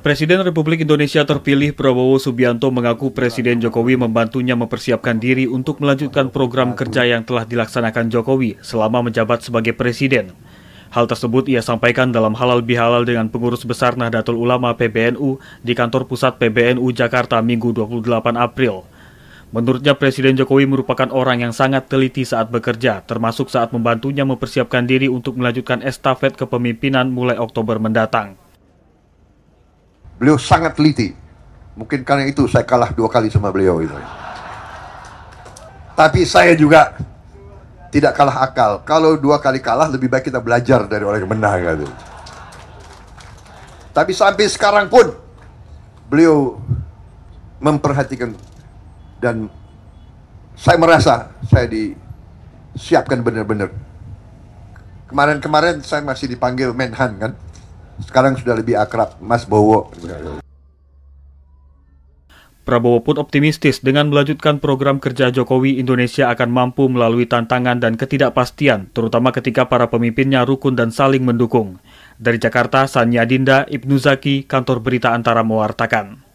Presiden Republik Indonesia terpilih Prabowo Subianto mengaku Presiden Jokowi membantunya mempersiapkan diri untuk melanjutkan program kerja yang telah dilaksanakan Jokowi selama menjabat sebagai presiden. Hal tersebut ia sampaikan dalam halal bihalal dengan pengurus besar Nahdlatul Ulama PBNU di kantor pusat PBNU Jakarta Minggu 28 April. Menurutnya Presiden Jokowi merupakan orang yang sangat teliti saat bekerja, termasuk saat membantunya mempersiapkan diri untuk melanjutkan estafet kepemimpinan mulai Oktober mendatang. Beliau sangat teliti. Mungkin karena itu saya kalah dua kali sama beliau itu. Tapi saya juga tidak kalah akal. Kalau dua kali kalah lebih baik kita belajar dari orang yang menang gitu. Tapi sampai sekarang pun beliau memperhatikan dan saya merasa saya disiapkan benar-benar. Kemarin-kemarin saya masih dipanggil Menhan kan. Sekarang sudah lebih akrab Mas Bowo. Prabowo pun optimistis dengan melanjutkan program kerja Jokowi Indonesia akan mampu melalui tantangan dan ketidakpastian, terutama ketika para pemimpinnya rukun dan saling mendukung. Dari Jakarta, Sania Dinda, Ibnu Zaki, Kantor Berita Antara mewartakan.